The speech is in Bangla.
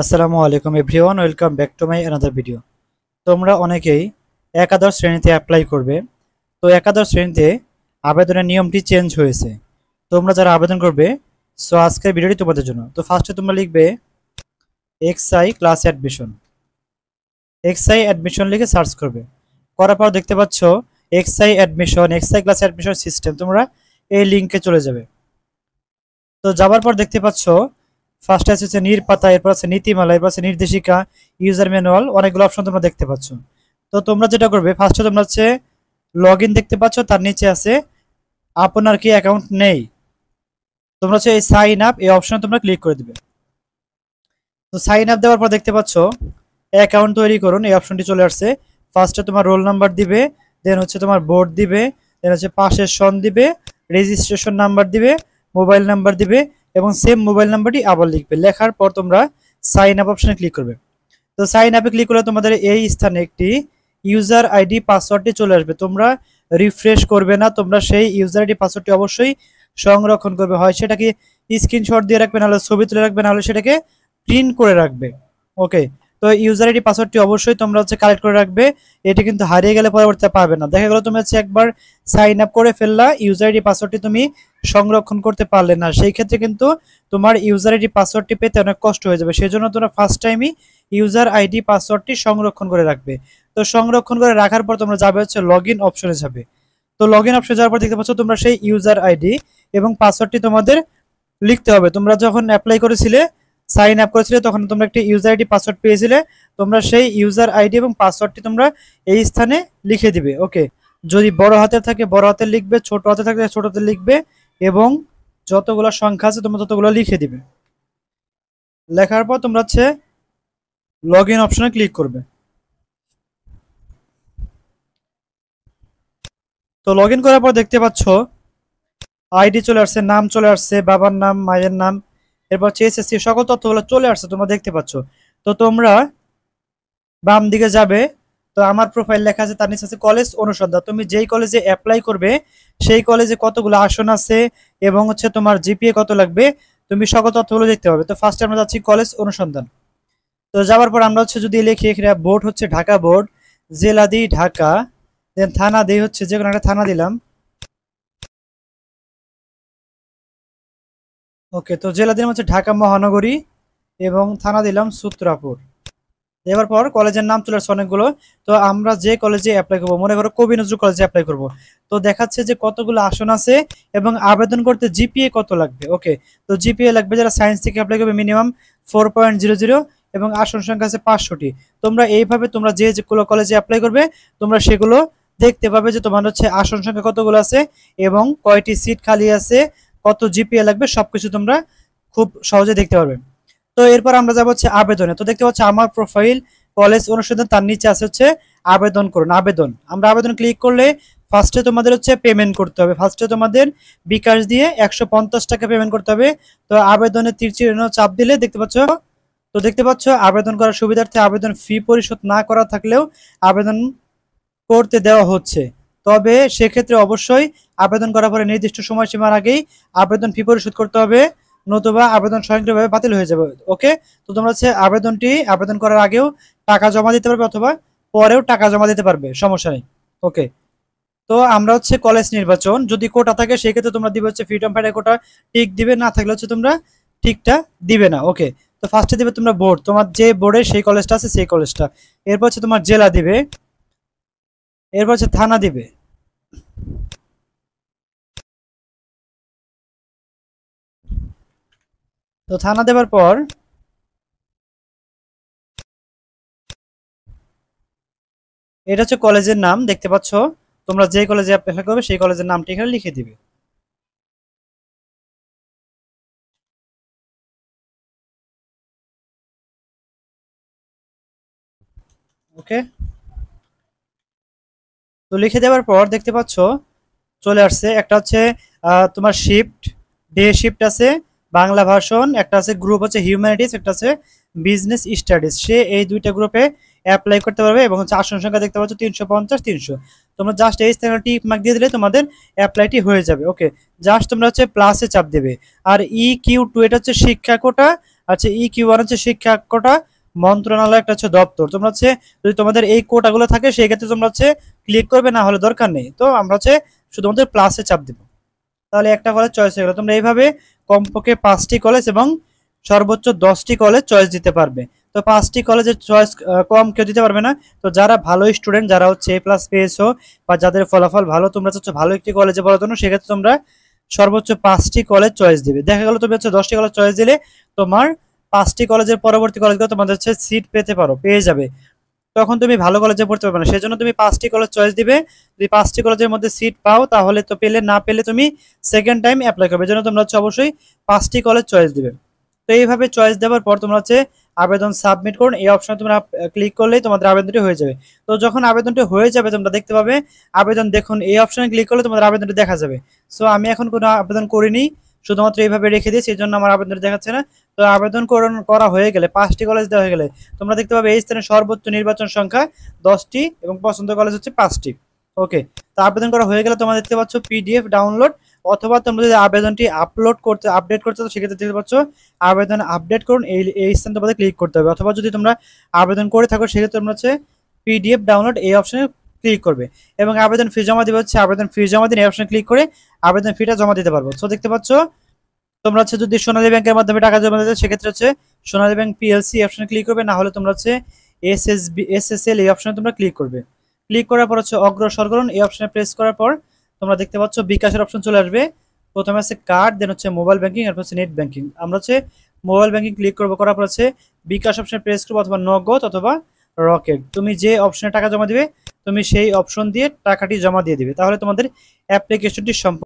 আসসালামু আলাইকুম everyone welcome back to my another video তোমরা অনেকেই একাদশ শ্রেণীতে অ্যাপ্লাই করবে তো একাদশ শ্রেণীতে আবেদনের নিয়মটি চেঞ্জ হয়েছে তোমরা যারা আবেদন করবে সো আজকের ভিডিওটি তোমাদের জন্য তো ফার্স্টে তোমরা লিখবে XI class admission XI admission লিখে সার্চ করবে করার পর দেখতে পাচ্ছ XI admission XI class admission system তোমরা এই লিঙ্কে চলে যাবে তো যাবার পর দেখতে পাচ্ছ ফার্স্ট আছে হচ্ছে নির্পাতা এরপর আছে নীতিমালা এরপর আছে নির্দেশিকা ইউজার ম্যানুয়াল অনেকগুলো অপশন তোমরা দেখতে পাচ্ছ তো তোমরা যেটা করবে ফার্স্টে তোমরা হচ্ছে লগ দেখতে পাচ্ছ তার নিচে আছে আপনার কি অ্যাকাউন্ট নেই তোমরা হচ্ছে এই সাইন আপ এই অপশনে তোমরা ক্লিক করে দিবে তো সাইন আপ দেওয়ার পর দেখতে পাচ্ছ অ্যাকাউন্ট তৈরি করুন এই অপশনটি চলে আসছে ফার্স্টে তোমার রোল নাম্বার দিবে দেন হচ্ছে তোমার বোর্ড দিবে দেন হচ্ছে পাশের সন দিবে রেজিস্ট্রেশন নাম্বার দিবে মোবাইল নাম্বার দিবে এবং সেম মোবাইল নাম্বারটি আবার লিখবে লেখার পর তোমরা সাইন আপ অপশানে ক্লিক করবে তো সাইন আপে ক্লিক করলে তোমাদের এই স্থানে একটি ইউজার আইডি পাসওয়ার্ডটি চলে আসবে তোমরা রিফ্রেশ করবে না তোমরা সেই ইউজার আইডি পাসওয়ার্ডটি অবশ্যই সংরক্ষণ করবে হয় সেটাকে স্ক্রিনশট দিয়ে রাখবে নাহলে ছবি তুলে রাখবে নাহলে সেটাকে প্রিন্ট করে রাখবে ওকে তো ইউজার আইডি পাসওয়ার্ডটি অবশ্যই তোমরা হচ্ছে কালেক্ট করে রাখবে এটি কিন্তু হারিয়ে গেলে পরবর্তীতে পাবে না দেখা গেলো তুমি হচ্ছে একবার সাইন আপ করে ফেললা ইউজার আইডি পাসওয়ার্ডটি তুমি সংরক্ষণ করতে পারলে না সেই ক্ষেত্রে কিন্তু তোমার ইউজার আইডি পাসওয়ার্ডটি পেতে অনেক কষ্ট হয়ে যাবে সেই জন্য তোমরা ফার্স্ট টাইমই ইউজার আইডি পাসওয়ার্ডটি সংরক্ষণ করে রাখবে তো সংরক্ষণ করে রাখার পর তোমরা যাবে হচ্ছে লগ ইন অপশনে যাবে তো লগ ইন অপশনে যাওয়ার পর দেখতে পাচ্ছ তোমরা সেই ইউজার আইডি এবং পাসওয়ার্ডটি তোমাদের লিখতে হবে তোমরা যখন অ্যাপ্লাই করেছিলে সাইন আপ করেছিলে তখন তোমরা একটি ইউজার আইডি পাসওয়ার্ড পেয়েছিলে তোমরা সেই ইউজার আইডি এবং পাসওয়ার্ডটি তোমরা এই স্থানে লিখে দিবে ওকে যদি বড় হাতে থাকে বড় হাতে লিখবে ছোট হাতে থাকে ছোট হাতে লিখবে এবং যতগুলো সংখ্যা আছে তোমরা ততগুলো লিখে দিবে লেখার পর তোমরা হচ্ছে লগ ইন অপশনে ক্লিক করবে তো লগ ইন করার পর দেখতে পাচ্ছ আইডি চলে আসছে নাম চলে আসছে বাবার নাম মায়ের নাম এরপর হচ্ছে এসএসসি সকল তথ্যগুলো চলে আসছে তোমরা দেখতে পাচ্ছ তো তোমরা বাম দিকে যাবে তো আমার প্রোফাইল লেখা আছে তার নিচে আছে কলেজ অনুসন্ধান তুমি যেই কলেজে অ্যাপ্লাই করবে সেই কলেজে কতগুলো আসন আছে এবং হচ্ছে তোমার জিপিএ কত লাগবে তুমি সকল তথ্যগুলো দেখতে পাবে তো ফার্স্টে আমরা যাচ্ছি কলেজ অনুসন্ধান তো যাওয়ার পর আমরা হচ্ছে যদি লিখি এখানে বোর্ড হচ্ছে ঢাকা বোর্ড জেলা দিই ঢাকা দেন থানা দিই হচ্ছে যে কোনো একটা থানা দিলাম ওকে তো জেলা দিলাম হচ্ছে ঢাকা মহানগরী এবং থানা দিলাম সূত্রাপুর এবার পর কলেজের নাম চলে আসছে অনেকগুলো তো আমরা যে কলেজে অ্যাপ্লাই করবো মনে করো কবি নজরুল কলেজে অ্যাপ্লাই করব তো দেখাচ্ছে যে কতগুলো আসন আছে এবং আবেদন করতে জিপিএ কত লাগবে ওকে তো জিপিএ লাগবে যারা সায়েন্স থেকে অ্যাপ্লাই করবে minimum four point zero zero এবং আসন সংখ্যা আছে পাঁচশোটি তোমরা এইভাবে তোমরা যে যেগুলো কলেজে অ্যাপ্লাই করবে তোমরা সেগুলো দেখতে পাবে যে তোমার হচ্ছে আসন সংখ্যা কতগুলো আছে এবং কয়টি সিট খালি আছে কত জিপিএ লাগবে সবকিছু তোমরা খুব সহজে দেখতে পারবে তো এরপর আমরা যাব হচ্ছে আবেদনে তো দেখতে পাচ্ছি আমার প্রোফাইল কলেজ অনুষ্ঠান তার নিচে আছে হচ্ছে আবেদন করুন আবেদন আমরা আবেদন ক্লিক করলে ফার্স্টে তোমাদের হচ্ছে পেমেন্ট করতে হবে ফার্স্টে তোমাদের বিকাশ দিয়ে একশো টাকা পেমেন্ট করতে হবে তো আবেদনে তিরচিহ্ন চাপ দিলে দেখতে পাচ্ছ তো দেখতে পাচ্ছ আবেদন করার সুবিধার্থে আবেদন ফি পরিশোধ না করা থাকলেও আবেদন করতে দেওয়া হচ্ছে তবে সেক্ষেত্রে অবশ্যই আবেদন করার পরে নির্দিষ্ট সময়সীমার আগেই আবেদন ফি পরিশোধ করতে হবে নতুবা আবেদন স্বয়ংক্রিয়ভাবে বাতিল হয়ে যাবে ওকে তো তোমরা হচ্ছে আবেদনটি আবেদন করার আগেও টাকা জমা দিতে পারবে অথবা পরেও টাকা জমা দিতে পারবে সমস্যা নেই ওকে তো আমরা হচ্ছে কলেজ নির্বাচন যদি কোটা থাকে সেক্ষেত্রে তোমরা দিবে হচ্ছে ফ্রিডম ফাইডার কোটা টিক দিবে না থাকলে হচ্ছে তোমরা ঠিকটা দিবে না ওকে তো ফার্স্টে দিবে তোমরা বোর্ড তোমার যে বোর্ডে সেই কলেজটা আছে সেই কলেজটা এরপর হচ্ছে তোমার জেলা দিবে এরপর হচ্ছে থানা দিবে তো থানা দেবার পর এটা হচ্ছে কলেজের নাম দেখতে পাচ্ছ তোমরা যে কলেজে অ্যাপ্লাই করবে সেই কলেজের নামটি এখানে লিখে দিবে ওকে তো লিখে দেওয়ার পর দেখতে পাচ্ছ চলে আসছে একটা হচ্ছে তোমার শিফট ডে শিফট আছে বাংলা ভাষণ একটা আছে গ্রুপ হচ্ছে হিউম্যানিটিস একটা আছে বিজনেস স্টাডিজ সে এই দুইটা গ্রুপে অ্যাপ্লাই করতে পারবে এবং হচ্ছে আসন সংখ্যা দেখতে পাচ্ছ তিনশো পঞ্চাশ তিনশো তোমরা জাস্ট এই স্থানে টিপ মার্ক দিয়ে দিলে তোমাদের অ্যাপ্লাইটি হয়ে যাবে ওকে জাস্ট তোমরা হচ্ছে প্লাসে চাপ দেবে আর ই কিউ টু এটা হচ্ছে শিক্ষা কোটা আচ্ছা ই কিউ ওয়ান হচ্ছে শিক্ষা কোটা মন্ত্রণালয় একটা হচ্ছে দপ্তর তোমরা হচ্ছে যদি তোমাদের এই কোটাগুলো থাকে সেই ক্ষেত্রে তোমরা হচ্ছে ক্লিক করবে না হলে দরকার নেই তো আমরা হচ্ছে শুধুমাত্র প্লাসে চাপ দেব তাহলে একটা কলেজ চয়েস হয়ে গেলো তোমরা এইভাবে কমপক্ষে পাঁচটি কলেজ এবং সর্বোচ্চ দশটি কলেজ চয়েস দিতে পারবে তো পাঁচটি কলেজের চয়েস কম কেউ দিতে পারবে না তো যারা ভালো স্টুডেন্ট যারা হচ্ছে এ প্লাস পেয়েছো বা যাদের ফলাফল ভালো তোমরা হচ্ছে ভালো একটি কলেজে পড়ার জন্য সেক্ষেত্রে তোমরা সর্বোচ্চ পাঁচটি কলেজ চয়েস দিবে দেখা গেলো তুমি হচ্ছে দশটি কলেজ চয়েস দিলে তোমার পাঁচটি কলেজের পরবর্তী কলেজগুলো তোমাদের হচ্ছে সিট পেতে পারো পেয়ে যাবে তখন তুমি ভালো কলেজে পড়তে পারবে না সেই জন্য তুমি পাঁচটি কলেজ চয়েস দিবে যদি পাঁচটি কলেজের মধ্যে সিট পাও তাহলে তো পেলে না পেলে তুমি সেকেন্ড টাইম অ্যাপ্লাই করবে জন্য তোমরা হচ্ছে অবশ্যই পাঁচটি কলেজ চয়েস দিবে তো এইভাবে চয়েস দেওয়ার পর তোমরা হচ্ছে আবেদন সাবমিট করুন এই অপশনে তোমরা ক্লিক করলেই তোমাদের আবেদনটি হয়ে যাবে তো যখন আবেদনটি হয়ে যাবে তোমরা দেখতে পাবে আবেদন দেখুন এই অপশনে ক্লিক করলে তোমাদের আবেদনটি দেখা যাবে সো আমি এখন কোনো আবেদন করিনি শুধুমাত্র এইভাবে রেখে দিয়েছি এই জন্য আমার আবেদনটি দেখাচ্ছে না তো আবেদন করা হয়ে গেলে পাঁচটি কলেজ দেওয়া হয়ে গেলে তোমরা দেখতে পাবে এই স্থানে সর্বোচ্চ নির্বাচন সংখ্যা দশটি এবং পছন্দ কলেজ হচ্ছে পাঁচটি ওকে তো আবেদন করা হয়ে গেলে তোমরা দেখতে পাচ্ছ পিডিএফ ডাউনলোড অথবা তোমরা যদি আবেদনটি আপলোড করতে আপডেট করতে সেক্ষেত্রে দেখতে পাচ্ছ আবেদন আপডেট করুন এই এই স্থানে তোমাদের ক্লিক করতে হবে অথবা যদি তোমরা আবেদন করে থাকো সেক্ষেত্রে তোমরা হচ্ছে পিডিএফ ডাউনলোড এই অপশানে ক্লিক করবে এবং আবেদন ফি জমা দেবে হচ্ছে আবেদন ফি জমা দিন এই অপশানে ক্লিক করে আবেদন ফিটা জমা দিতে পারবো সো দেখতে পাচ্ছ তোমরা হচ্ছে যদি সোনালী ব্যাংকের মাধ্যমে টাকা জমা দিতে সেক্ষেত্রে হচ্ছে সোনালী ব্যাংক পিএলসি অপশনে ক্লিক করবে না হলে তোমরা হচ্ছে S S B S S L এই অপশনে তোমরা ক্লিক করবে ক্লিক করার পর হচ্ছে অগ্র করুন এই অপশনে প্রেস করার পর তোমরা দেখতে পাচ্ছ বিকাশের অপশন চলে আসবে প্রথমে আছে কার্ড দেন হচ্ছে মোবাইল ব্যাংকিং এরপর হচ্ছে নেট ব্যাংকিং আমরা হচ্ছে মোবাইল ব্যাংকিং ক্লিক করবো করার পর হচ্ছে বিকাশ অপশনে প্রেস করবো অথবা নগদ অথবা রকেট তুমি যে অপশনে টাকা জমা দিবে তুমি সেই অপশন দিয়ে টাকাটি জমা দিয়ে দিবে তাহলে তোমাদের অ্যাপ্লিকেশনটি সম্পূর্ণ